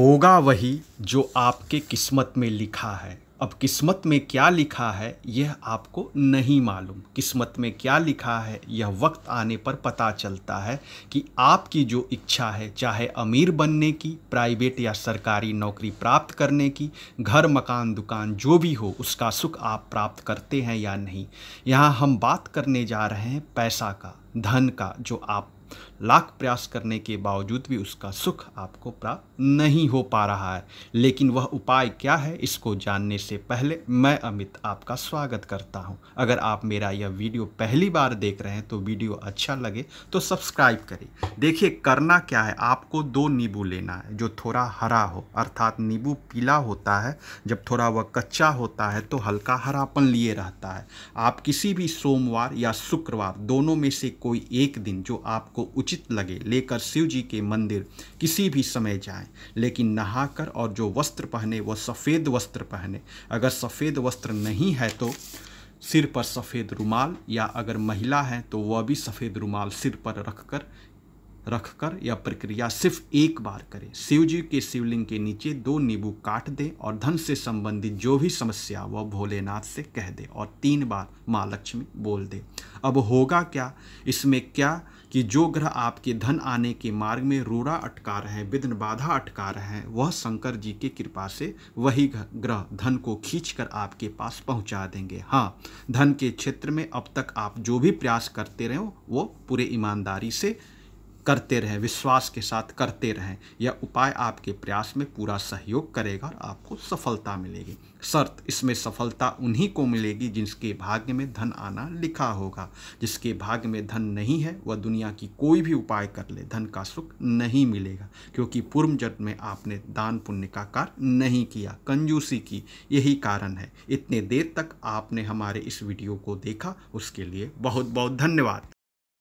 होगा वही जो आपके किस्मत में लिखा है अब किस्मत में क्या लिखा है यह आपको नहीं मालूम किस्मत में क्या लिखा है यह वक्त आने पर पता चलता है कि आपकी जो इच्छा है चाहे अमीर बनने की प्राइवेट या सरकारी नौकरी प्राप्त करने की घर मकान दुकान जो भी हो उसका सुख आप प्राप्त करते हैं या नहीं यहाँ हम बात करने जा रहे हैं पैसा का धन का जो आप लाख प्रयास करने के बावजूद भी उसका सुख आपको प्राप्त नहीं हो पा रहा है लेकिन वह उपाय क्या है इसको जानने से पहले मैं अमित आपका स्वागत करता हूं। अगर आप मेरा यह वीडियो पहली बार देख रहे हैं तो वीडियो अच्छा लगे तो सब्सक्राइब करें देखिए करना क्या है आपको दो नींबू लेना है जो थोड़ा हरा हो अर्थात नींबू पीला होता है जब थोड़ा वह कच्चा होता है तो हल्का हरापन लिए रहता है आप किसी भी सोमवार या शुक्रवार दोनों में से कोई एक दिन जो आपको आपको उचित लगे लेकर शिव जी के मंदिर किसी भी समय जाएं लेकिन नहाकर और जो वस्त्र पहने वह सफ़ेद वस्त्र पहने अगर सफ़ेद वस्त्र नहीं है तो सिर पर सफ़ेद रुमाल या अगर महिला है तो वह भी सफ़ेद रुमाल सिर पर रखकर रखकर यह प्रक्रिया सिर्फ एक बार करें शिव जी के शिवलिंग के नीचे दो नींबू काट दें और धन से संबंधित जो भी समस्या वह भोलेनाथ से कह दे और तीन बार माँ लक्ष्मी बोल दे अब होगा क्या इसमें क्या कि जो ग्रह आपके धन आने के मार्ग में रोड़ा अटका रहे हैं विघ्न बाधा अटका रहे हैं वह शंकर जी के कृपा से वही ग्रह धन को खींचकर आपके पास पहुंचा देंगे हाँ धन के क्षेत्र में अब तक आप जो भी प्रयास करते रहे हो वो पूरे ईमानदारी से करते रहें विश्वास के साथ करते रहें यह उपाय आपके प्रयास में पूरा सहयोग करेगा और आपको सफलता मिलेगी शर्त इसमें सफलता उन्हीं को मिलेगी जिसके भाग्य में धन आना लिखा होगा जिसके भाग्य में धन नहीं है वह दुनिया की कोई भी उपाय कर ले धन का सुख नहीं मिलेगा क्योंकि पूर्व जन्म में आपने दान पुण्य का कार्य नहीं किया कंजूसी की यही कारण है इतने देर तक आपने हमारे इस वीडियो को देखा उसके लिए बहुत बहुत धन्यवाद